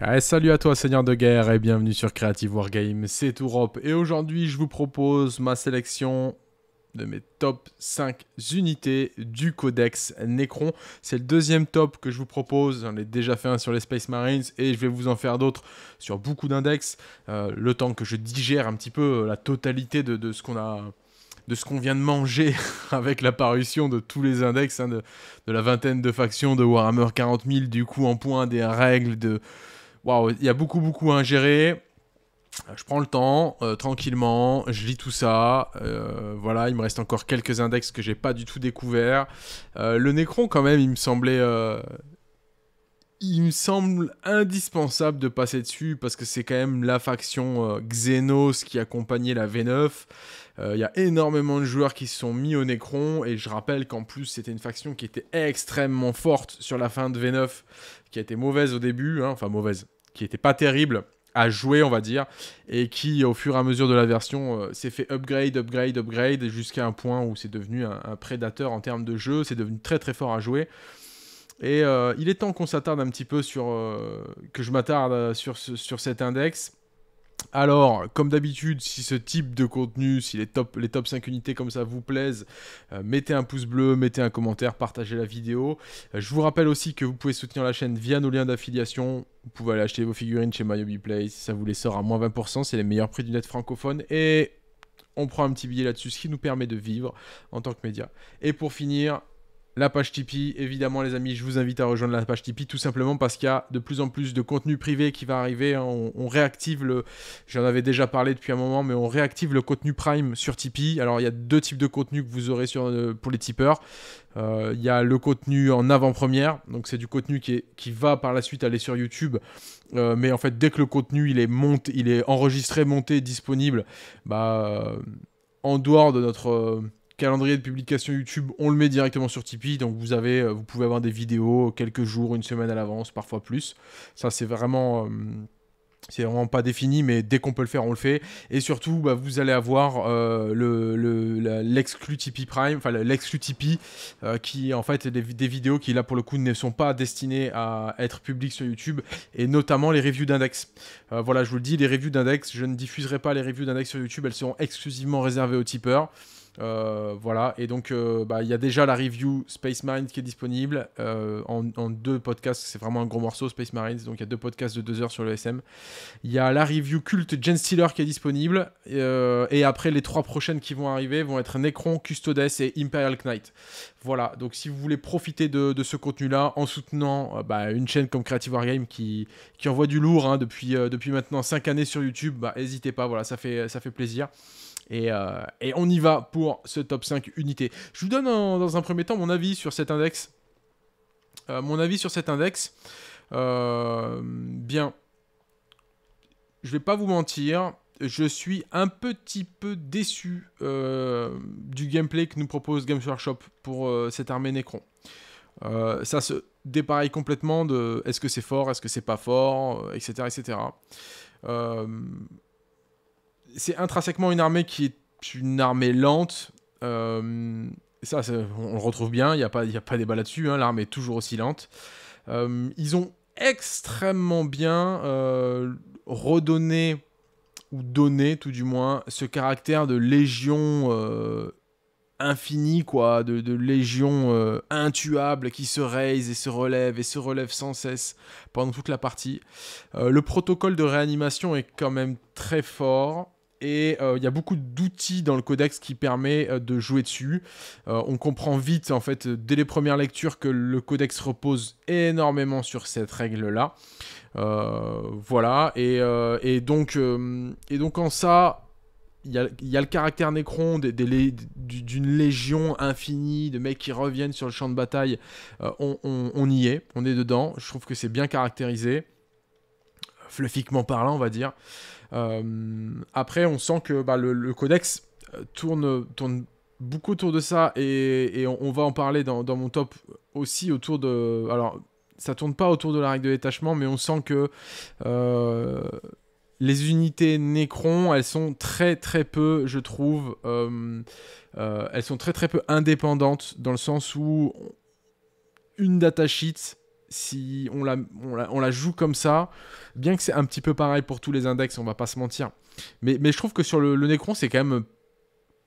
Eh, salut à toi Seigneur de Guerre et bienvenue sur Creative Wargame, c'est Europe et aujourd'hui je vous propose ma sélection de mes top 5 unités du codex Necron. C'est le deuxième top que je vous propose, j'en ai déjà fait un sur les Space Marines et je vais vous en faire d'autres sur beaucoup d'index, euh, le temps que je digère un petit peu euh, la totalité de, ce qu'on a de ce qu'on vient de manger avec l'apparition de tous les index, hein, de, de la vingtaine de factions de Warhammer 40 000, du coup en point des règles de, waouh, il y a beaucoup, beaucoup à ingérer. Je prends le temps, euh, tranquillement, je lis tout ça. Euh, voilà, il me reste encore quelques index que j'ai pas du tout découvert. Euh, le Necron, quand même, il me semblait, il me semble indispensable de passer dessus parce que c'est quand même la faction euh, Xenos qui accompagnait la V9. Euh, il y a énormément de joueurs qui se sont mis au Necron et je rappelle qu'en plus c'était une faction qui était extrêmement forte sur la fin de V9, qui a été mauvaise au début, hein, enfin mauvaise, qui n'était pas terrible à jouer on va dire, et qui au fur et à mesure de la version euh, s'est fait upgrade, upgrade, upgrade jusqu'à un point où c'est devenu un, un prédateur en termes de jeu, c'est devenu très très fort à jouer. Et euh, il est temps qu'on s'attarde un petit peu sur. Euh, que je m'attarde euh, sur, sur cet index. Alors, comme d'habitude, si ce type de contenu, si les top, les top 5 unités comme ça vous plaisent, mettez un pouce bleu, mettez un commentaire, partagez la vidéo. je vous rappelle aussi que vous pouvez soutenir la chaîne via nos liens d'affiliation. Vous pouvez aller acheter vos figurines chez MyObiPlay. Play, ça vous les sort à moins 20%, c'est les meilleurs prix du net francophone. Et on prend un petit billet là-dessus, ce qui nous permet de vivre en tant que média. Et pour finir, la page Tipeee. Évidemment, les amis, je vous invite à rejoindre la page Tipeee tout simplement parce qu'il y a de plus en plus de contenu privé qui va arriver. On, réactive le. J'en avais déjà parlé depuis un moment, mais on réactive le contenu Prime sur Tipeee. Alors, il y a deux types de contenu que vous aurez sur, euh, pour les tipeurs. Euh, il y a le contenu en avant-première, donc c'est du contenu qui, est, qui va par la suite aller sur YouTube. Euh, mais en fait, dès que le contenu il est, monté, il est enregistré, monté, disponible, bah, en dehors de notre calendrier de publication YouTube, on le met directement sur Tipeee. Donc vous, avez, euh, vous pouvez avoir des vidéos quelques jours, une semaine à l'avance, parfois plus. Ça, c'est vraiment. Euh, c'est vraiment pas défini, mais dès qu'on peut le faire, on le fait. Et surtout, bah, vous allez avoir euh, l'exclu Tipeee Prime, enfin l'exclu Tipeee, euh, qui en fait des, vidéos qui là pour le coup ne sont pas destinées à être publiques sur YouTube, et notamment les reviews d'index. voilà, je vous le dis, les reviews d'index, je ne diffuserai pas les reviews d'index sur YouTube, elles seront exclusivement réservées aux tipeurs. Euh, voilà, et donc euh, bah, il y a déjà la review Space Marines qui est disponible euh, en, deux podcasts, c'est vraiment un gros morceau Space Marines, donc il y a deux podcasts de deux heures sur le SM. Il y a la review culte Gen qui est disponible, et après les trois prochaines qui vont arriver vont être Necron, Custodes et Imperial Knight. Voilà, donc si vous voulez profiter de, ce contenu-là en soutenant bah, une chaîne comme Creative Wargame qui, qui envoie du lourd hein, depuis, maintenant cinq années sur YouTube, bah, n'hésitez pas, voilà, ça fait, ça fait plaisir. Euh, et, on y va pour ce top 5 unités. Je vous donne euh, dans un premier temps mon avis sur cet index. Euh, mon avis sur cet index. bien. Je vais pas vous mentir. Je suis un petit peu déçu du gameplay que nous propose Games Workshop pour cette armée Necron. ça se dépareille complètement de est-ce que c'est fort, est-ce que c'est pas fort, etc. etc. Euh, c'est intrinsèquement une armée qui est une armée lente. Euh, ça, on le retrouve bien, il n'y a pas, y a pas débat là-dessus, hein, l'armée est toujours aussi lente. Euh, ils ont extrêmement bien euh, redonné, ou donné tout du moins, ce caractère de légion infinie, quoi, de, de légion intuable qui se raise et se relève et se relève sans cesse pendant toute la partie. le protocole de réanimation est quand même très fort et euh, il y a beaucoup d'outils dans le codex qui permet euh, de jouer dessus. Euh, on comprend vite, en fait, dès les premières lectures, que le codex repose énormément sur cette règle-là. voilà, et, donc, en ça, il y, a le caractère Necron d'une légion infinie, de mecs qui reviennent sur le champ de bataille. on, y est, on est dedans, je trouve que c'est bien caractérisé fluffiquement parlant, on va dire. Euh, après, on sent que bah, le, codex euh, tourne, tourne beaucoup autour de ça et, on, va en parler dans, mon top aussi autour de. Alors, ça tourne pas autour de la règle de détachement, mais on sent que euh, les unités Necron, elles sont très très peu, je trouve, elles sont très très peu indépendantes dans le sens où une data sheet si on la, on la, joue comme ça, bien que c'est un petit peu pareil pour tous les index, on va pas se mentir. Mais, je trouve que sur le, Necron, c'est quand même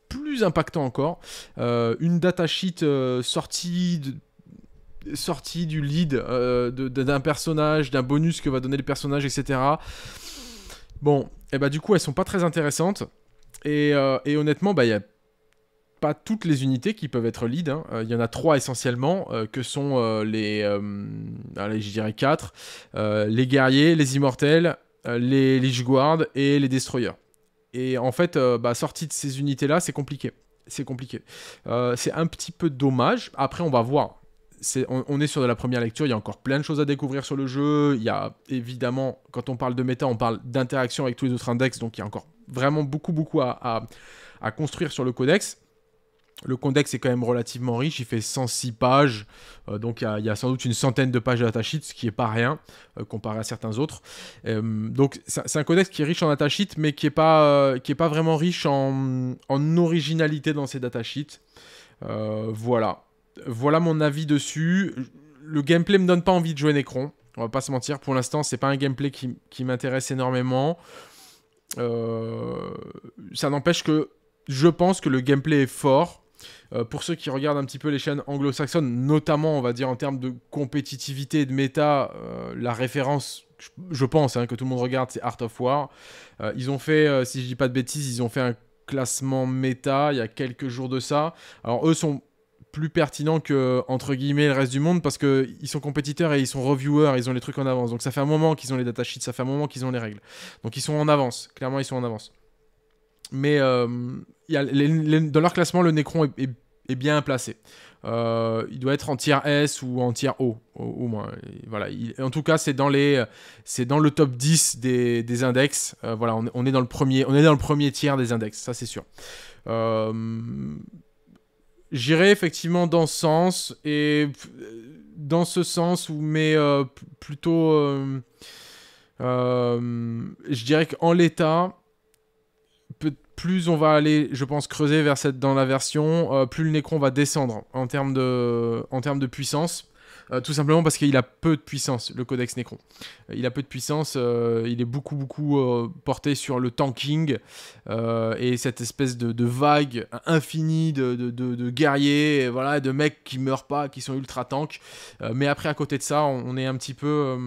plus impactant encore. Euh, une data sheet euh, sortie sortie du lead euh, d'un personnage, d'un bonus que va donner le personnage, etc. Bon, et eh bah ben, du coup elles sont pas très intéressantes. Et, honnêtement, bah il y a pas toutes les unités qui peuvent être lead. Hein. Euh, il y en a trois essentiellement, euh, que sont euh, les, allez, je dirais quatre, les guerriers, les immortels, les Lich Guard et les destroyers. Et en fait, bah, sortie de ces unités-là, c'est compliqué. C'est compliqué. c'est un petit peu dommage. Après, on va voir. c'est on, est sur de la première lecture, il y a encore plein de choses à découvrir sur le jeu. Il y a évidemment, quand on parle de méta, on parle d'interaction avec tous les autres index, donc il y a encore vraiment beaucoup, beaucoup à construire sur le codex. Le codex est quand même relativement riche, il fait 106 pages, euh, donc il y, a sans doute une centaine de pages d'attachites, ce qui n'est pas rien euh, comparé à certains autres. Euh, donc c'est un codex qui est riche en attachites, mais qui n'est pas, pas vraiment riche en, originalité dans ses datasheets. voilà. Voilà mon avis dessus. Le gameplay me donne pas envie de jouer Necron. On va pas se mentir, pour l'instant, c'est pas un gameplay qui m'intéresse énormément. ça n'empêche que je pense que le gameplay est fort euh, pour ceux qui regardent un petit peu les chaînes anglo-saxonnes, notamment, on va dire, en termes de compétitivité et de méta, euh, la référence, je pense, hein, que tout le monde regarde, c'est Art of War. Euh, ils ont fait, si je dis pas de bêtises, ils ont fait un classement méta il y a quelques jours de ça. Alors, eux sont plus pertinents que entre guillemets le reste du monde parce qu'ils sont compétiteurs et ils sont reviewers, ils ont les trucs en avance. Donc ça fait un moment qu'ils ont les datasheets, ça fait un moment qu'ils ont les règles. Donc ils sont en avance, clairement ils sont en avance mais euh, il y a dans leur classement, le Necron est, bien placé. Euh, il doit être en tier S ou en tiers O, au, moins. voilà. en tout cas, c'est dans les, c'est dans le top 10 des, des index. Euh, voilà, on, est dans le premier, on est dans le premier tiers des index, ça c'est sûr. J'irai effectivement dans ce sens et dans ce sens où, mais plutôt, je dirais qu'en l'état, plus on va aller, je pense, creuser vers cette dans la version, euh, plus le Necron va descendre en termes de, en de puissance. Euh, tout simplement parce qu'il a peu de puissance, le codex Necron. Euh, il a peu de puissance, il est beaucoup, beaucoup porté sur le tanking et cette espèce de, vague infinie de, guerriers, voilà, de mecs qui meurent pas, qui sont ultra tank. mais après, à côté de ça, on est un petit peu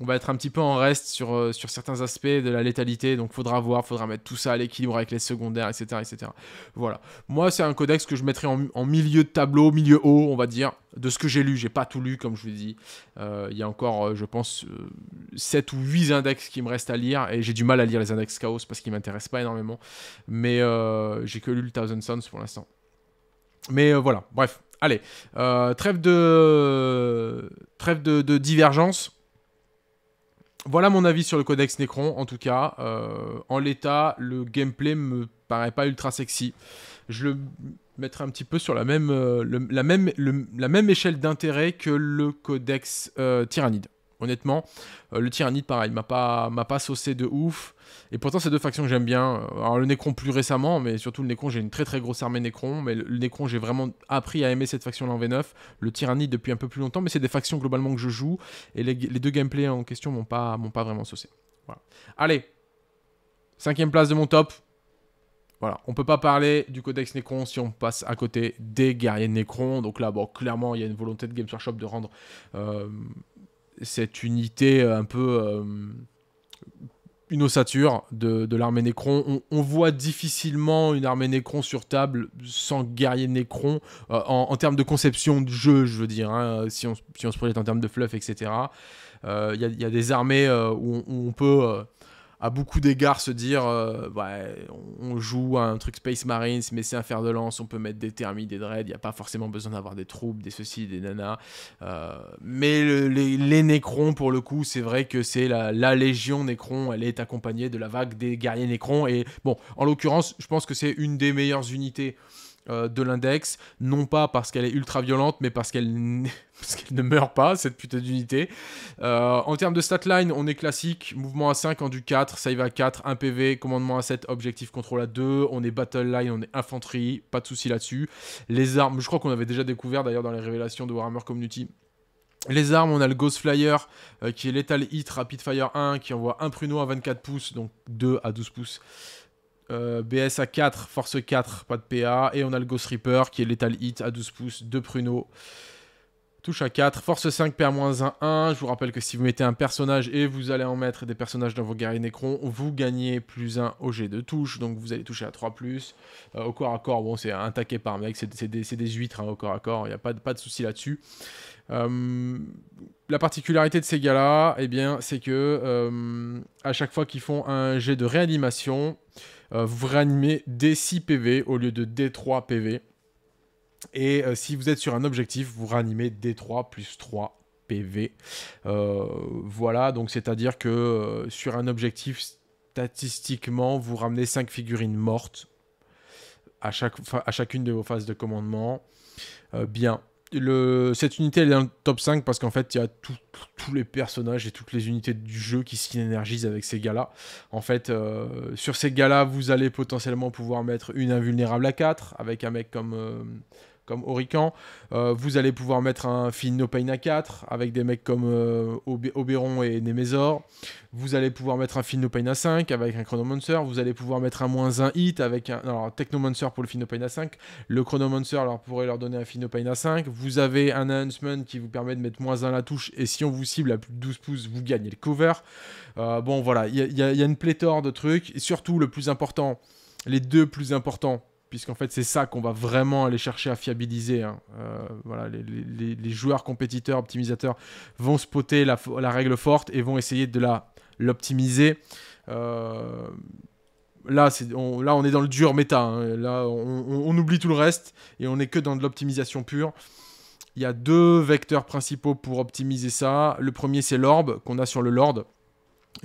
on va être un petit peu en reste sur, euh, sur certains aspects de la létalité, donc faudra voir, faudra mettre tout ça à l'équilibre avec les secondaires, etc. etc. Voilà. Moi, c'est un codex que je mettrai en, milieu de tableau, milieu haut, on va dire, de ce que j'ai lu. J'ai pas tout lu, comme je vous dis. Euh, il y a encore, euh, je pense, 7 ou 8 index qui me restent à lire, et j'ai du mal à lire les index Chaos parce qu'ils m'intéressent pas énormément. Mais j'ai que lu le Thousand Sons pour l'instant. Mais voilà, bref. Allez, trêve de... Trêve de divergence voilà mon avis sur le codex Necron, en tout cas. Euh, en l'état, le gameplay me paraît pas ultra sexy. Je le mettrai un petit peu sur la même, euh, la même, la même échelle d'intérêt que le codex euh, Tyrannide. Honnêtement, euh, le Tyrannide, pareil, m'a pas, m'a pas saucé de ouf. Et pourtant, c'est deux factions que j'aime bien. Alors, le Necron plus récemment, mais surtout le Necron, j'ai une très très grosse armée Necron. Mais le Necron, j'ai vraiment appris à aimer cette faction-là en V9. Le Tyrannide depuis un peu plus longtemps, mais c'est des factions globalement que je joue. Et les, deux gameplays en question m'ont pas, m'ont pas vraiment saucé. Voilà. Allez, cinquième place de mon top. Voilà, on peut pas parler du codex Necron si on passe à côté des guerriers Necron. Donc là, bon, clairement, il y a une volonté de Games Workshop de rendre euh, cette unité euh, un peu euh, une ossature de, de l'armée Nécron. On, voit difficilement une armée Nécron sur table sans guerrier Nécron euh, en, termes de conception de jeu, je veux dire, hein, si, on, on, se projette en termes de fluff, etc. Il y, a des armées où, on, peut à beaucoup d'égards se dire euh, ouais, on joue à un truc Space Marines, mais c'est un fer de lance, on peut mettre des thermites, des dreads, il n'y a pas forcément besoin d'avoir des troupes, des ceci, des nanas. Euh, mais les, Nécrons, pour le coup, c'est vrai que c'est la, la, Légion Nécron, elle est accompagnée de la vague des guerriers Nécrons. Et bon, en l'occurrence, je pense que c'est une des meilleures unités. Euh, de l'index, non pas parce qu'elle est ultra violente, mais parce qu'elle ne meurt pas, cette putain d'unité. Euh, en termes de statline, on est classique, mouvement à 5 en du 4, save à 4, 1 PV, commandement à 7, objectif contrôle à 2, on est battle line, on est infanterie, pas de souci là-dessus. Les armes, je crois qu'on avait déjà découvert d'ailleurs dans les révélations de Warhammer Community, les armes, on a le Ghost Flyer euh, qui est Lethal Hit Rapid Fire 1 qui envoie un pruneau à 24 pouces, donc 2 à 12 pouces euh, BS à 4, force 4, pas de PA. Et on a le Ghost Reaper qui est Lethal Hit à 12 pouces, 2 pruneaux. Touche à 4, force 5, moins 1 1. Je vous rappelle que si vous mettez un personnage et vous allez en mettre des personnages dans vos guerriers Necron, vous gagnez plus 1 au jet de touche. Donc vous allez toucher à 3. Euh, au corps à corps, bon, c'est un taquet par mec, c'est des, huîtres hein, au corps à corps, il n'y a pas de, pas de souci là-dessus. Euh, la particularité de ces gars-là, eh c'est que à chaque fois qu'ils font un jet de réanimation, euh, vous réanimez D6 PV au lieu de D3 PV. Et euh, si vous êtes sur un objectif, vous réanimez D3 plus 3 PV. Euh, voilà, donc c'est-à-dire que sur un objectif, statistiquement, vous ramenez 5 figurines mortes à, chaque, à chacune de vos phases de commandement. bien cette unité elle est dans le top 5 parce qu'en fait il y a tous les personnages et toutes les unités du jeu qui s'énergisent avec ces gars-là. En fait, euh, sur ces gars-là, vous allez potentiellement pouvoir mettre une invulnérable à 4 avec un mec comme, euh, comme Orican. Euh, vous allez pouvoir mettre un Fino Paina 4 avec des mecs comme euh, Oberon et Nemesor. Vous allez pouvoir mettre un Fino Paina 5 avec un Chronomancer. Vous allez pouvoir mettre un moins 1 hit avec un alors, Technomancer pour le Fino Paina 5. Le Chronomancer leur pourrait leur donner un Fino Paina 5. Vous avez un Enhancement qui vous permet de mettre moins 1 la touche. Et si on vous cible à plus de 12 pouces, vous gagnez le cover. Euh, bon, voilà, il y, y a une pléthore de trucs. Et surtout, le plus important, les deux plus importants puisqu'en fait c'est ça qu'on va vraiment aller chercher à fiabiliser. Hein. Euh, voilà, les, joueurs compétiteurs, optimisateurs vont spotter la, règle forte et vont essayer de la l'optimiser. Euh, là, on, là, on est dans le dur méta. Hein. Là, on, oublie tout le reste et on n'est que dans de l'optimisation pure. Il y a deux vecteurs principaux pour optimiser ça. Le premier, c'est l'orbe qu'on a sur le Lord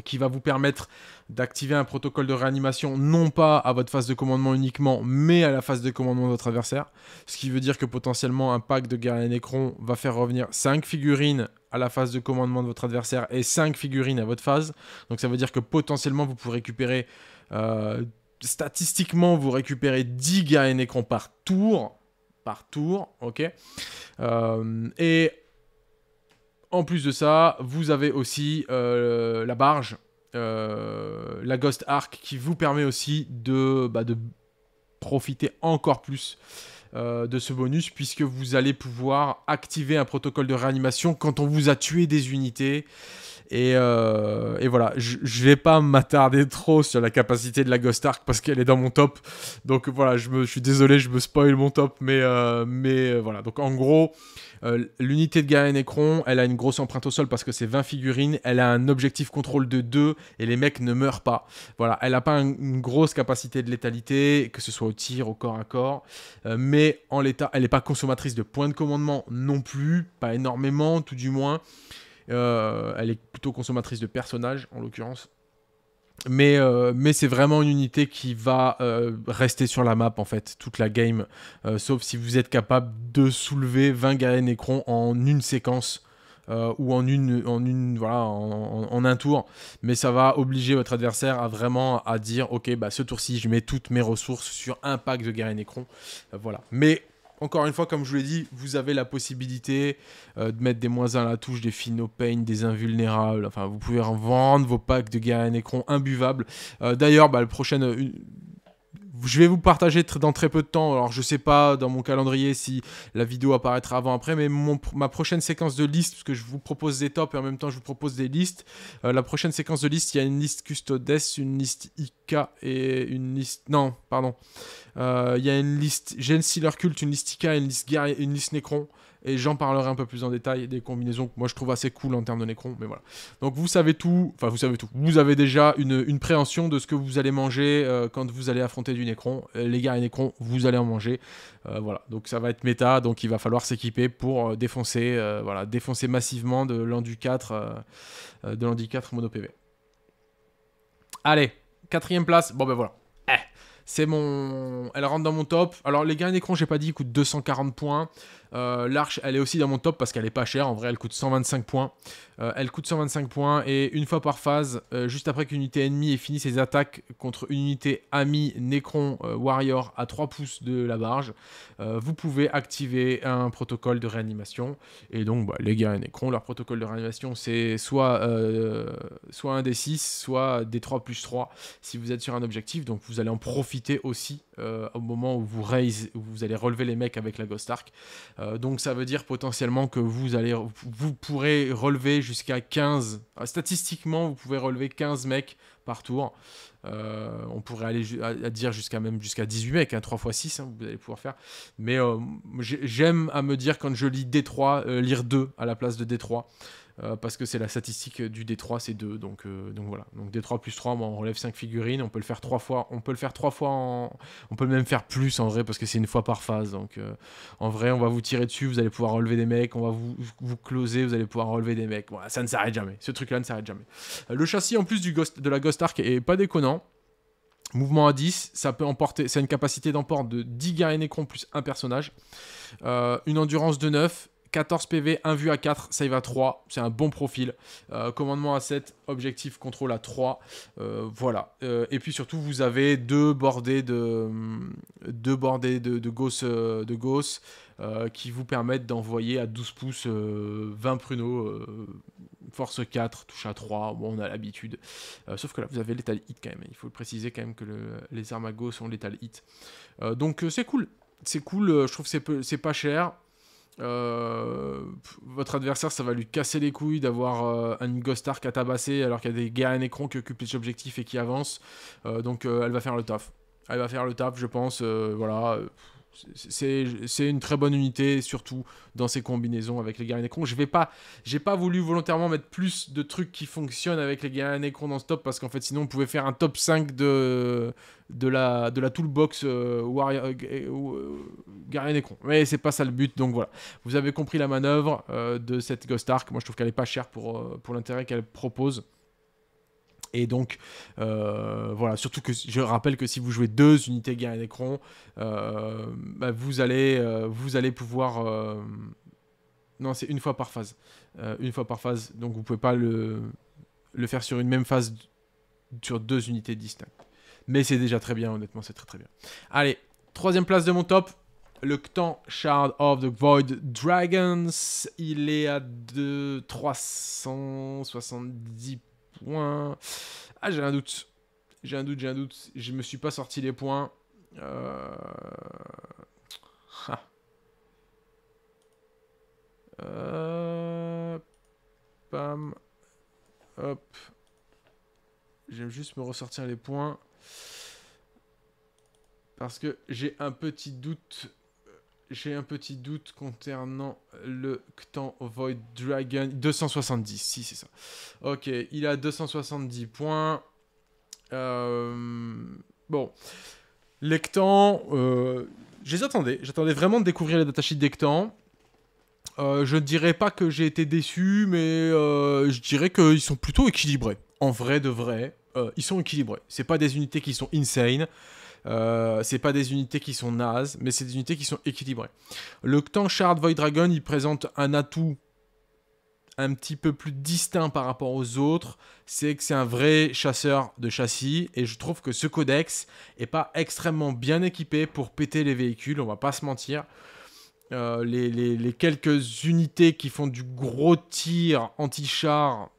qui va vous permettre d'activer un protocole de réanimation non pas à votre phase de commandement uniquement, mais à la phase de commandement de votre adversaire. Ce qui veut dire que potentiellement un pack de et nécrons va faire revenir 5 figurines à la phase de commandement de votre adversaire et 5 figurines à votre phase. Donc ça veut dire que potentiellement vous pouvez récupérer... Euh, statistiquement, vous récupérez 10 et Necron par tour. Par tour, ok euh, Et en plus de ça, vous avez aussi euh, la barge, euh, la Ghost Arc, qui vous permet aussi de, bah, profiter encore plus euh, de ce bonus, puisque vous allez pouvoir activer un protocole de réanimation quand on vous a tué des unités. Et, voilà, je, ne vais pas m'attarder trop sur la capacité de la Ghost Arc parce qu'elle est dans mon top. Donc voilà, je, me, suis désolé, je me spoil mon top, mais voilà. Donc en gros, euh, l'unité de Garen Necron, elle a une grosse empreinte au sol parce que c'est 20 figurines, elle a un objectif contrôle de 2 et les mecs ne meurent pas. Voilà, elle n'a pas une grosse capacité de létalité, que ce soit au tir, au corps à corps, euh, mais en l'état, elle n'est pas consommatrice de points de commandement non plus, pas énormément tout du moins. Euh, elle est plutôt consommatrice de personnages en l'occurrence. Mais, euh, mais c'est vraiment une unité qui va euh, rester sur la map en fait, toute la game. Euh, sauf si vous êtes capable de soulever 20 guerriers nécrons en une séquence. ou en une, en une voilà en, un tour mais ça va obliger votre adversaire à vraiment à dire ok bah ce tour-ci je mets toutes mes ressources sur un pack de guerriers nécrons. » voilà mais encore une fois, comme je vous l'ai dit, vous avez la possibilité euh, de mettre des moins 1 à la touche, des finaux des invulnérables. Enfin, vous pouvez en vendre vos packs de Garen Necron imbuvables. Euh, d'ailleurs, bah, le euh, Je vais vous partager dans très peu de temps, alors je ne sais pas dans mon calendrier si la vidéo apparaîtra avant après, mais ma prochaine séquence de liste, parce que je vous propose des tops et en même temps je vous propose des listes, la prochaine séquence de liste, il y a une liste Custodes, une liste IK et une liste... Non, pardon. Euh, il y a une liste, j'ai une Sealer Cult, une liste une liste une liste Necron. Et j'en parlerai un peu plus en détail des combinaisons que moi je trouve assez cool en termes de Necron. Mais voilà. Donc vous savez tout, enfin vous savez tout. Vous avez déjà une, une préhension de ce que vous allez manger euh, quand vous allez affronter du Necron. Euh, les guerriers Necron, vous allez en manger. voilà. Donc ça va être méta. Donc il va falloir s'équiper pour défoncer, voilà, défoncer massivement de l'endu 4, de l'endu 4 mono PV. Allez, quatrième place. Bon ben voilà. C'est mon. Elle rentre dans mon top. Alors, les gains d'écran, j'ai pas dit, coûte 240 points. Euh, l'arche, elle est aussi dans mon top parce qu'elle est pas chère. En vrai, elle coûte 125 points. Euh, elle coûte 125 points et une fois par phase, euh, juste après qu'une unité ennemie ait fini ses attaques contre une unité amie, Necron, Warrior à 3 pouces de la barge, vous pouvez activer un protocole de réanimation. Et donc, bah, les gars et Necron, leur protocole de réanimation, c'est soit, soit un des 6, soit des 3 plus 3 si vous êtes sur un objectif. Donc, vous allez en profiter aussi au moment où vous, raise, où vous allez relever les mecs avec la Ghost Arc. Euh, donc ça veut dire potentiellement que vous, allez, vous pourrez relever jusqu'à 15. Euh, statistiquement, vous pouvez relever 15 mecs par tour. Euh, on pourrait aller à, dire jusqu'à même jusqu'à 18 mecs, hein, 3 x 6, vous allez pouvoir faire. Mais j'aime à me dire quand je lis D3, lire 2 à la place de D3. Euh, parce que c'est la statistique du D3, c'est 2. Donc, euh, donc voilà. Donc D3 plus 3, on relève 5 figurines. On peut le faire 3 fois. On peut le faire 3 fois On peut même faire plus en vrai parce que c'est une fois par phase. Donc euh, en vrai, on va vous tirer dessus. Vous allez pouvoir relever des mecs. On va vous, vous closer. Vous allez pouvoir relever des mecs. ça ne s'arrête jamais. Ce truc-là ne s'arrête jamais. le châssis en plus du Ghost, de la Ghost Arc est pas déconnant. Mouvement à 10, ça peut emporter, c'est une capacité d'emport de 10 et nécrons plus un personnage, une endurance de 9 14 PV, 1 vue à 4, save à 3, c'est un bon profil. Euh, commandement à 7, objectif contrôle à 3. Euh, voilà. Euh, et puis surtout, vous avez deux bordées de, hum, deux de, gauss, de qui vous permettent d'envoyer à 12 pouces 20 pruneaux, force 4, touche à 3. Bon, on a l'habitude. sauf que là, vous avez l'étal hit quand même. Il faut le préciser quand même que les armes à gauss ont l'étal hit. donc c'est cool. C'est cool, je trouve que c'est pas cher euh, votre adversaire, ça va lui casser les couilles d'avoir euh, un Ghost qui à tabasser alors qu'il y a des guerriers Necron qui occupent les objectifs et qui avancent. Euh, donc elle va faire le taf. Elle va faire le taf, je pense. voilà c'est une très bonne unité, surtout dans ses combinaisons avec les guerriers Necron. Je vais pas, j'ai pas voulu volontairement mettre plus de trucs qui fonctionnent avec les guerriers Necron dans ce top parce qu'en fait sinon on pouvait faire un top 5 de de la de la toolbox euh, Warrior euh, guerrier euh, Mais c'est pas ça le but. Donc voilà, vous avez compris la manœuvre euh, de cette Ghost Ark. Moi je trouve qu'elle est pas chère pour euh, pour l'intérêt qu'elle propose. Et donc, euh, voilà, surtout que je rappelle que si vous jouez deux unités guerre d'écran euh, bah, vous, allez, euh, vous allez pouvoir... Non, c'est une fois par phase. une fois par phase, donc vous pouvez pas le, le faire sur une même phase sur deux unités distinctes. Mais c'est déjà très bien, honnêtement, c'est très très bien. Allez, troisième place de mon top, le Ktan Shard of the Void Dragons. Il est à 370 ah, j'ai un doute. J'ai un doute, j'ai un doute. Je me suis pas sorti les points. Euh, ah. euh, Hop. J'aime juste me ressortir les points. Parce que j'ai un petit doute j'ai un petit doute concernant le Ctan Void Dragon. 270, si c'est ça. Ok, il a 270 points. Euh, bon. Les Ctans, euh, je les attendais. J'attendais vraiment de découvrir les datasheets des Ctans. Euh, je ne dirais pas que j'ai été déçu, mais je dirais qu'ils sont plutôt équilibrés. En vrai de vrai, ils sont équilibrés. C'est pas des unités qui sont insane. Euh, c'est pas des unités qui sont nazes, mais c'est des unités qui sont équilibrées. Le tank Shard Void Dragon, il présente un atout un petit peu plus distinct par rapport aux autres, c'est que c'est un vrai chasseur de châssis et je trouve que ce codex est pas extrêmement bien équipé pour péter les véhicules, on va pas se mentir. Euh, les, les, quelques unités qui font du gros tir anti-char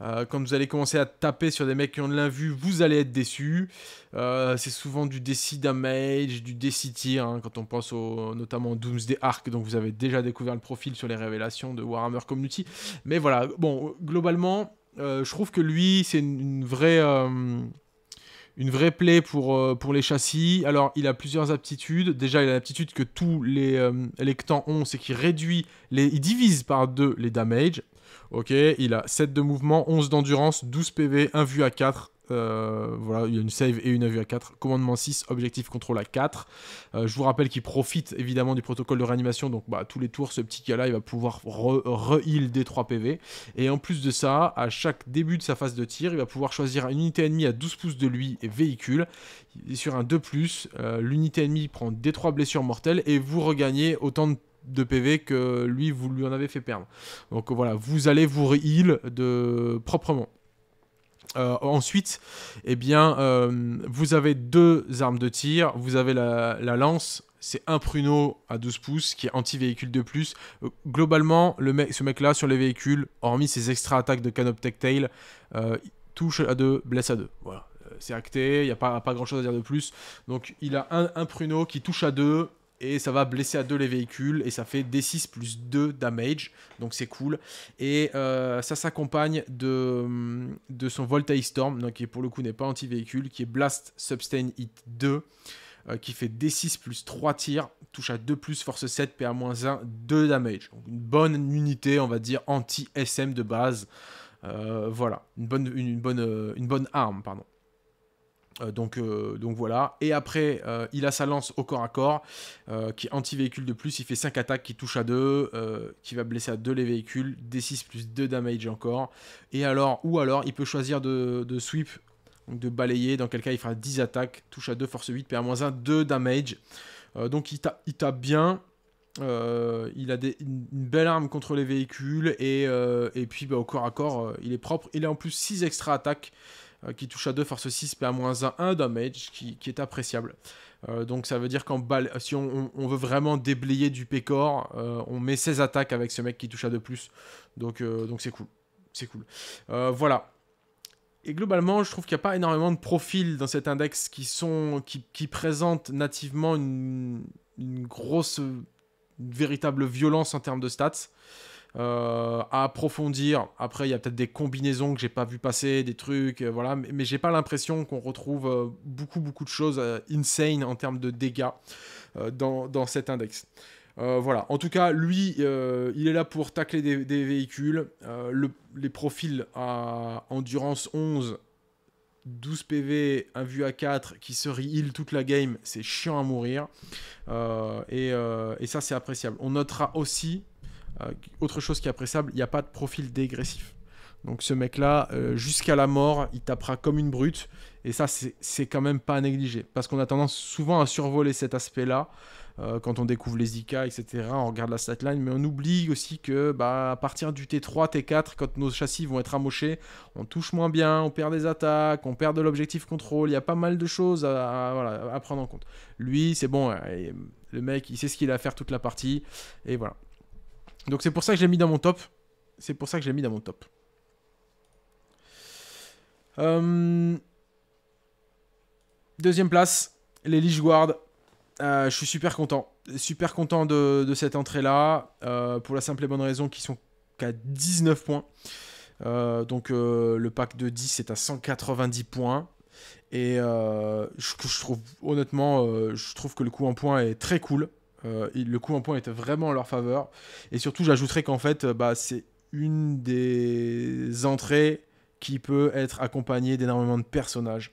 euh, quand vous allez commencer à taper sur des mecs qui ont de l'invue, vous allez être déçu. Euh, c'est souvent du DC damage, du DC tir, hein, quand on pense au, notamment Doomsday Arc, donc vous avez déjà découvert le profil sur les révélations de Warhammer Community. Mais voilà, bon, globalement, euh, je trouve que lui, c'est une, vraie... une vraie plaie pour, pour les châssis. Alors, il a plusieurs aptitudes. Déjà, il a l'aptitude que tous les, électants ont, c'est qu'il réduit, les, il divise par deux les damage. Ok, il a 7 de mouvement, 11 d'endurance, 12 PV, 1 vue à 4. Euh, voilà, il y a une save et une vue à 4. Commandement 6, objectif contrôle à 4. Euh, je vous rappelle qu'il profite évidemment du protocole de réanimation. Donc, bah, tous les tours, ce petit gars-là, il va pouvoir re-heal des 3 PV. Et en plus de ça, à chaque début de sa phase de tir, il va pouvoir choisir une unité ennemie à 12 pouces de lui et véhicule. Et sur un 2, euh, l'unité ennemie prend des 3 blessures mortelles et vous regagnez autant de de PV que lui, vous lui en avez fait perdre. Donc voilà, vous allez vous heal de... proprement. Euh, ensuite, eh bien, euh, vous avez deux armes de tir. Vous avez la, lance, c'est un pruneau à 12 pouces qui est anti-véhicule de plus. Euh, globalement, le ce mec-là, sur les véhicules, hormis ses extra attaques de tech Tail, touche à deux blesse à deux Voilà, c'est acté, il n'y a pas, pas grand-chose à dire de plus. Donc, il a un, un pruneau qui touche à deux et ça va blesser à deux les véhicules et ça fait D6 plus 2 damage, donc c'est cool. Et euh, ça s'accompagne de, mm, de son Voltaic Storm, donc qui pour le coup n'est pas anti-véhicule, qui est Blast Sustain Hit 2, euh, qui fait D6 plus 3 tirs, touche à 2 plus force 7, PA-1, 2 damage. Donc une bonne unité, on va dire, anti-SM de base. Euh, voilà, une bonne, une bonne, une bonne arme, pardon. Euh, euh, donc, voilà. Et après, euh, il a sa lance au corps à corps, qui est anti-véhicule de plus. Il fait 5 attaques qui touche à 2, qui va blesser à 2 les véhicules, D6 plus 2 damage encore. Et alors, ou alors, il peut choisir de, sweep, donc de balayer. Dans quel cas, il fera 10 attaques, touche à 2, force 8, PA-1, 2 damage. donc il, tape bien. il a une, belle arme contre les véhicules et, puis bah, au corps à corps, il est propre. Il a en plus 6 extra attaques euh, qui touche à 2, force 6, PA-1, 1 damage, qui, est appréciable. Euh, donc ça veut dire qu'en balle, si on, veut vraiment déblayer du pécor, euh, on met 16 attaques avec ce mec qui touche à 2 plus. Donc donc c'est cool. C'est cool. voilà. Et globalement, je trouve qu'il n'y a pas énormément de profils dans cet index qui, sont, qui, présentent nativement une, une grosse, une véritable violence en termes de stats. Euh, à approfondir. Après, il y a peut-être des combinaisons que j'ai pas vu passer, des trucs, euh, voilà. Mais, mais j'ai pas l'impression qu'on retrouve euh, beaucoup, beaucoup de choses insane en termes de dégâts dans, dans, cet index. voilà, en tout cas, lui, il est là pour tacler des, véhicules. les profils à endurance 11, 12 PV, un vue à 4 qui se re-heal toute la game, c'est chiant à mourir. Et, et ça, c'est appréciable. On notera aussi euh, autre chose qui est appréciable, il n'y a pas de profil dégressif. Donc ce mec-là, euh, jusqu'à la mort, il tapera comme une brute. Et ça, c'est quand même pas à négliger. Parce qu'on a tendance souvent à survoler cet aspect-là. Euh, quand on découvre les IK, etc., on regarde la statline, mais on oublie aussi que bah, à partir du T3, T4, quand nos châssis vont être amochés, on touche moins bien, on perd des attaques, on perd de l'objectif contrôle, il y a pas mal de choses à prendre en compte. Lui, c'est bon, hein, le mec, il sait ce qu'il a à faire toute la partie, et voilà. Donc c'est pour ça que j'ai mis dans mon top. C'est pour ça que je l'ai mis dans mon top. Euh, deuxième place, les Lich euh, je suis super content. Super content de, cette entrée-là. Euh, pour la simple et bonne raison qu'ils sont qu'à 19 points. donc le pack de 10 est à 190 points. Et je, trouve, honnêtement, je trouve que le coup en points est très cool. Euh, le coup en point était vraiment en leur faveur. Et surtout, j'ajouterais qu'en fait, euh, bah, c'est une des entrées qui peut être accompagnée d'énormément de personnages.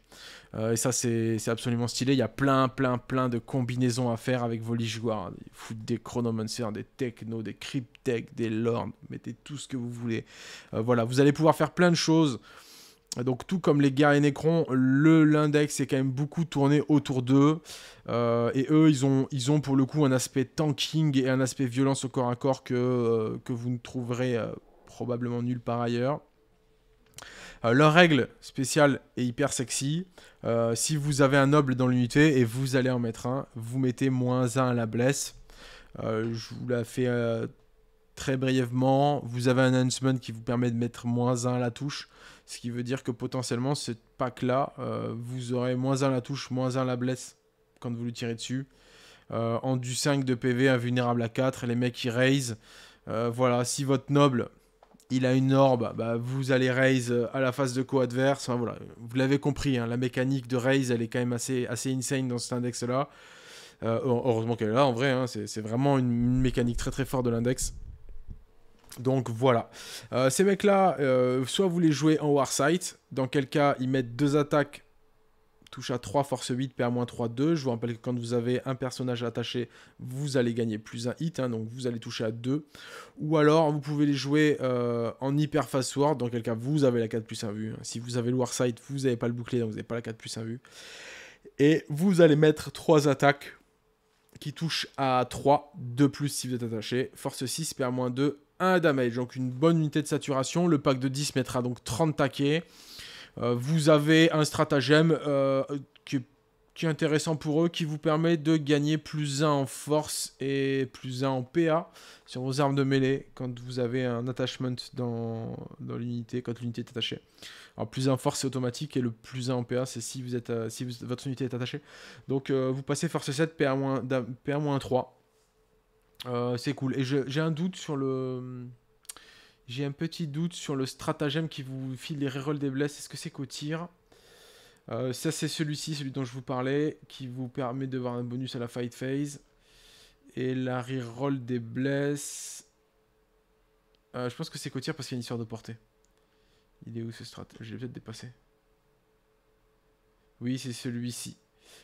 Euh, et ça, c'est absolument stylé. Il y a plein, plein, plein de combinaisons à faire avec vos lichoirs. Hein. Ils des chronomancers, des technos, des cryptech, des lords. Mettez tout ce que vous voulez. voilà, vous allez pouvoir faire plein de choses. Donc tout comme les guerriers Necron, le l'index est quand même beaucoup tourné autour d'eux. Euh, et eux, ils ont, ils ont pour le coup un aspect tanking et un aspect violence au corps à corps que, euh, que vous ne trouverez euh, probablement nulle part ailleurs. leur règle spéciale est hyper sexy. si vous avez un noble dans l'unité et vous allez en mettre un, vous mettez moins un à la blesse. je vous la fais très brièvement, vous avez un announcement qui vous permet de mettre moins 1 à la touche, ce qui veut dire que potentiellement cette pack-là, euh, vous aurez moins 1 à la touche, moins 1 à la blesse quand vous lui tirez dessus. Euh, en du 5 de PV, invulnérable à 4, les mecs qui raise. Euh, voilà, si votre noble il a une orbe, bah, vous allez raise à la phase de co-adverse. voilà, vous l'avez compris, hein, la mécanique de raise elle est quand même assez, assez insane dans cet index là. heureusement qu'elle est là en vrai, hein, c'est vraiment une, mécanique très très forte de l'index. Donc voilà. Euh, ces mecs-là, euh, soit vous les jouez en Warsight, dans quel cas ils mettent deux attaques, touche à 3, force 8, PA-3-2. Je vous rappelle que quand vous avez un personnage attaché, vous allez gagner plus un hit, hein, donc vous allez toucher à 2. Ou alors vous pouvez les jouer euh, en hyper fast ward, dans quel cas vous avez la 4 plus 1 vue. Hein. Si vous avez le Warsight, vous n'avez pas le bouclier, donc vous n'avez pas la 4 plus 1 vue. Et vous allez mettre 3 attaques qui touchent à 3, 2 plus si vous êtes attaché, force 6, PA-2, 1 damage, donc une bonne unité de saturation. Le pack de 10 mettra donc 30 taquets. Euh, vous avez un stratagème euh, qui, est, qui, est, intéressant pour eux, qui vous permet de gagner plus 1 en force et plus 1 en PA sur vos armes de mêlée quand vous avez un attachment dans, l'unité, quand l'unité est attachée. Alors plus 1 en force c'est automatique et le plus 1 en PA c'est si, vous êtes, euh, si votre unité est attachée. Donc euh, vous passez force 7, PA-3. pa 3 euh, c'est cool. Et j'ai un doute sur le. J'ai un petit doute sur le stratagème qui vous file les rerolls des blesses. Est-ce que c'est qu'au tir euh, Ça, c'est celui-ci, celui dont je vous parlais, qui vous permet de voir un bonus à la fight phase. Et la reroll des blesses. Euh, je pense que c'est qu'au parce qu'il y a une histoire de portée. Il est où ce strat Je l'ai peut-être dépassé. Oui, c'est celui-ci.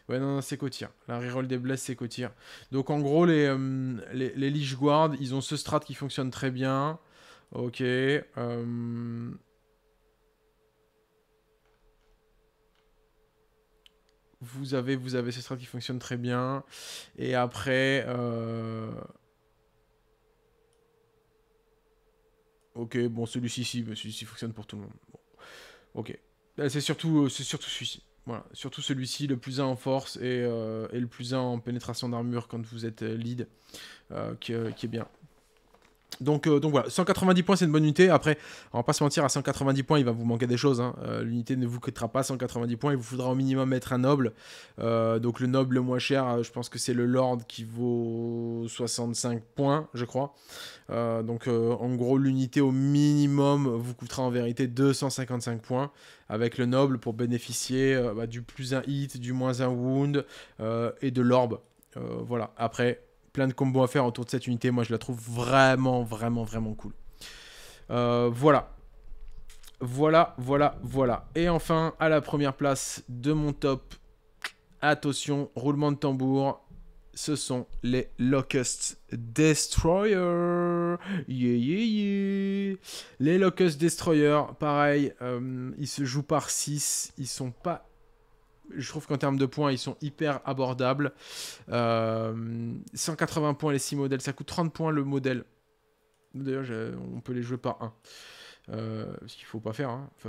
Ouais, non, c'est Cotir. La reroll des blesses, c'est Cotir. Donc en gros, les, euh, les, Lich Guard, ils ont ce strat qui fonctionne très bien. Ok. Euh, vous avez, vous avez ce strat qui fonctionne très bien. Et après... Euh, ok, bon, celui-ci, si, celui-ci fonctionne pour tout le monde. Ok. C'est surtout, surtout celui-ci. Voilà. Surtout celui-ci, le plus 1 en force et, euh, et le plus 1 en pénétration d'armure quand vous êtes euh, lead, euh, qui, est bien. Euh, donc, voilà, 190 points c'est une bonne unité. Après, on va pas se mentir, à 190 points il va vous manquer des choses. Hein. Euh, l'unité ne vous coûtera pas 190 points, il vous faudra au minimum mettre un noble. Euh, donc le noble le moins cher, je pense que c'est le lord qui vaut 65 points, je crois. donc en gros, l'unité au minimum vous coûtera en vérité 255 points avec le noble pour bénéficier bah, du plus un hit, du moins un wound et de l'orbe. voilà, après plein de combos à faire autour de cette unité. Moi, je la trouve vraiment, vraiment, vraiment cool. Euh, voilà. Voilà, voilà, voilà. Et enfin, à la première place de mon top, attention, roulement de tambour, ce sont les Locust Destroyer. Les Locust Destroyer, pareil, euh, ils se jouent par 6, ils sont pas je trouve qu'en termes de points, ils sont hyper abordables. 180 euh, points les 6 modèles, ça coûte 30 points le modèle. D'ailleurs, on peut les jouer par un. Euh, ce qu'il ne faut pas faire. Hein. je,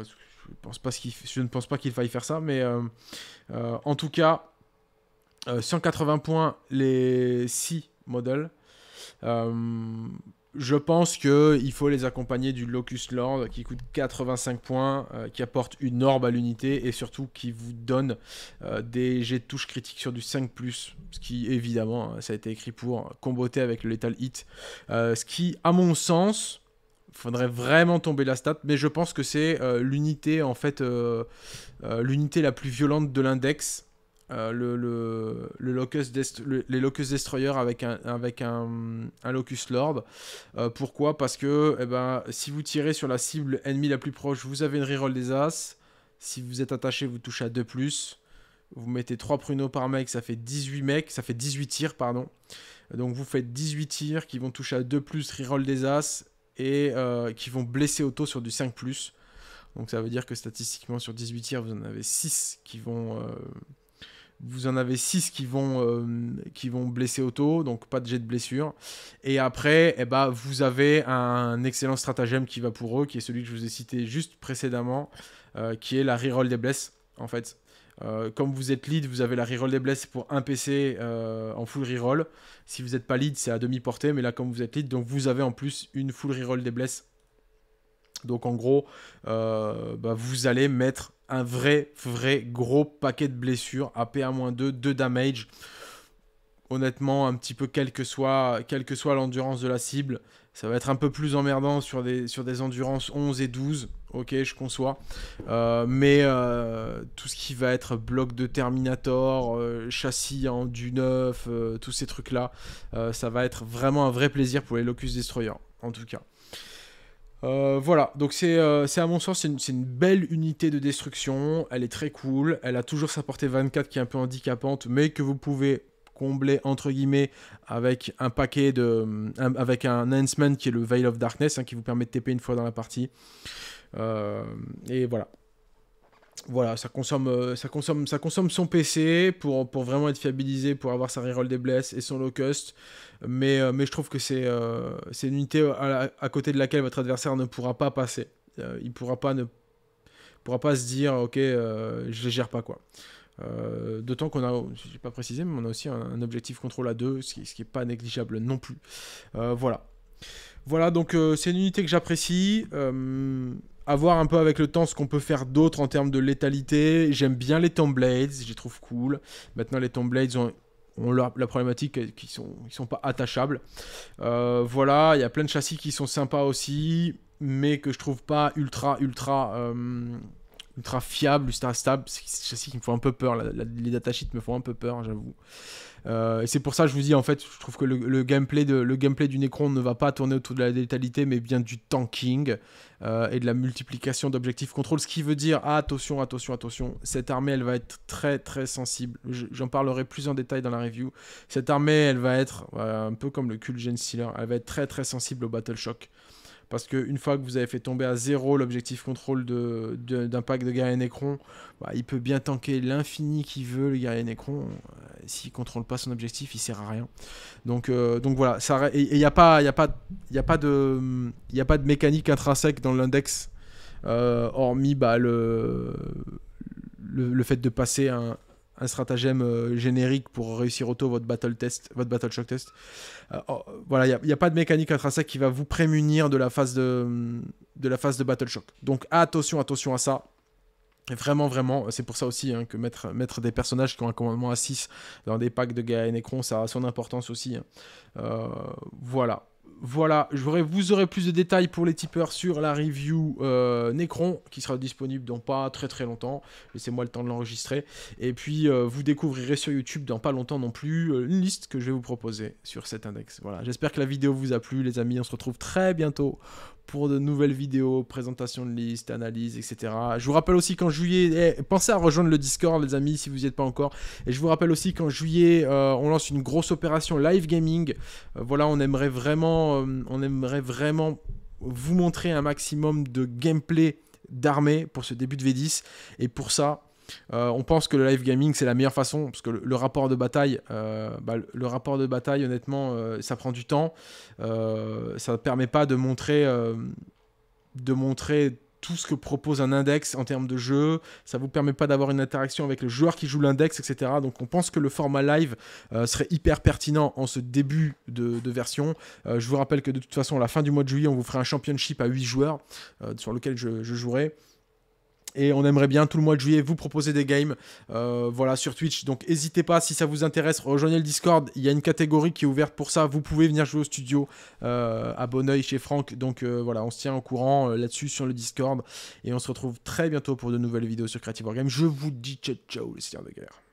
ne pense pas qu'il faille faire ça, mais euh, en tout cas, 180 points les 6 modèles je pense qu'il faut les accompagner du locus Lord qui coûte 85 points, euh, qui apporte une orbe à l'unité et surtout qui vous donne euh, des jets de touche critiques sur du 5, ce qui évidemment, euh, ça a été écrit pour comboter avec le Lethal Hit. ce qui, à mon sens, faudrait vraiment tomber la stat, mais je pense que c'est l'unité en fait, l'unité la plus violente de l'index euh, le, le, les locus destroyer avec un, avec un, Lord. Euh, pourquoi Parce que eh ben, si vous tirez sur la cible ennemie la plus proche, vous avez une reroll des As. Si vous êtes attaché, vous touchez à 2 ⁇ Vous mettez 3 pruneaux par mec, ça fait 18 mecs, ça fait 18 tirs, pardon. Donc vous faites 18 tirs qui vont toucher à 2 ⁇ reroll des As, et euh, qui vont blesser auto sur du 5 ⁇ donc ça veut dire que statistiquement sur 18 tirs, vous en avez 6 qui vont vous en avez 6 qui vont, euh, qui vont blesser auto, donc pas de jet de blessure. Et après, eh ben, vous avez un excellent stratagème qui va pour eux, qui est celui que je vous ai cité juste précédemment, euh, qui est la reroll des blesses, en fait. Euh, comme vous êtes lead, vous avez la reroll des blesses pour un PC en full reroll. Si vous n'êtes pas lead, c'est à demi-portée, mais là, comme vous êtes lead, donc vous avez en plus une full reroll des blesses donc en gros, euh, bah, vous allez mettre un vrai, vrai gros paquet de blessures, APA-2, 2 damage. Honnêtement, un petit peu quelle que soit que soit l'endurance de la cible, ça va être un peu plus emmerdant sur des, sur des endurances 11 et 12. Ok, je conçois. Euh, mais euh, tout ce qui va être bloc de Terminator, châssis en du neuf, tous ces trucs-là, ça va être vraiment un vrai plaisir pour les Locus Destroyer, en tout cas. Euh, voilà, donc euh, c'est à mon sens c'est une, belle unité de destruction, elle est très cool, elle a toujours sa portée 24 qui est un peu handicapante, mais que vous pouvez combler entre guillemets avec un paquet de... avec un enhancement qui est le Veil of Darkness, hein, qui vous permet de TP une fois dans la partie. Euh, et voilà voilà, ça consomme, euh, ça consomme, ça consomme son PC pour, pour vraiment être fiabilisé, pour avoir sa reroll des blesses et son low cost. Mais, euh, mais je trouve que c'est euh, une unité à, côté de laquelle votre adversaire ne pourra pas passer. il pourra pas ne pourra pas se dire ok, je je les gère pas quoi. D'autant qu'on a, j'ai pas précisé, mais on a aussi un, objectif contrôle à 2, ce qui, ce pas négligeable non plus. voilà. Voilà, donc c'est une unité que j'apprécie. A voir un peu avec le temps ce qu'on peut faire d'autre en termes de létalité. J'aime bien les Tomblades, je les trouve cool. Maintenant, les Tomblades ont, ont la problématique qu'ils ne sont pas attachables. Euh, voilà, il y a plein de châssis qui sont sympas aussi, mais que je trouve pas ultra, ultra. Euh, ultra fiable, ultra stable. C'est ceci qui me fait un peu peur. les datasheets me font un peu peur, hein, j'avoue. Euh, et c'est pour ça que je vous dis, en fait, je trouve que le, gameplay, de, le gameplay du Necron ne va pas tourner autour de la létalité, mais bien du tanking euh, et de la multiplication d'objectifs contrôle. Ce qui veut dire, attention, attention, attention, cette armée, elle va être très, très sensible. J'en parlerai plus en détail dans la review. Cette armée, elle va être, euh, un peu comme le cul elle va être très, très sensible au Battle Shock parce qu'une fois que vous avez fait tomber à zéro l'objectif contrôle de, d'un pack de guerrier Necron, bah, il peut bien tanker l'infini qu'il veut, le guerrier Necron. S'il euh, S'il contrôle pas son objectif, il sert à rien. Donc, euh, donc voilà, et il n'y a, pas, a, pas, a, de, a pas de mécanique intrinsèque dans l'index, euh, hormis bah, le, le, le, fait de passer un, un stratagème euh, générique pour réussir auto votre battle test, votre battle shock test. Euh, oh, voilà, il n'y a, pas de mécanique intrinsèque qui va vous prémunir de la phase de, de la phase de battle shock. Donc attention, attention à ça. vraiment, vraiment, c'est pour ça aussi hein, que mettre, des personnages qui ont un commandement à 6 dans des packs de Gaia et Necron, ça a son importance aussi. Hein. Euh, voilà voilà, vous aurez plus de détails pour les tipeurs sur la review euh, Necron qui sera disponible dans pas très très longtemps. Laissez-moi le temps de l'enregistrer. Et puis euh, vous découvrirez sur YouTube dans pas longtemps non plus euh, une liste que je vais vous proposer sur cet index. Voilà, j'espère que la vidéo vous a plu les amis. On se retrouve très bientôt pour de nouvelles vidéos, présentations de listes, analyses, etc. Je vous rappelle aussi qu'en juillet, eh, pensez à rejoindre le Discord, les amis, si vous n'y êtes pas encore. Et je vous rappelle aussi qu'en juillet, euh, on lance une grosse opération live gaming. Euh, voilà, on aimerait vraiment, euh, on aimerait vraiment vous montrer un maximum de gameplay d'armée pour ce début de V10. Et pour ça, euh, on pense que le live gaming c'est la meilleure façon parce que le, rapport de bataille, euh, bah, le, rapport de bataille honnêtement, euh, ça prend du temps. ça ne permet pas de montrer, de montrer tout ce que propose un index en termes de jeu. Ça vous permet pas d'avoir une interaction avec le joueur qui joue l'index, etc. Donc on pense que le format live serait hyper pertinent en ce début de, version. je vous rappelle que de toute façon, à la fin du mois de juillet, on vous fera un championship à 8 joueurs sur lequel je jouerai. Et on aimerait bien tout le mois de juillet vous proposer des games euh, voilà, sur Twitch. Donc n'hésitez pas, si ça vous intéresse, rejoignez le Discord. Il y a une catégorie qui est ouverte pour ça. Vous pouvez venir jouer au studio euh, à Bonneuil chez Franck. Donc euh, voilà, on se tient au courant euh, là-dessus sur le Discord. Et on se retrouve très bientôt pour de nouvelles vidéos sur Creative Wargame. Je vous dis ciao ciao les seigneurs de guerre.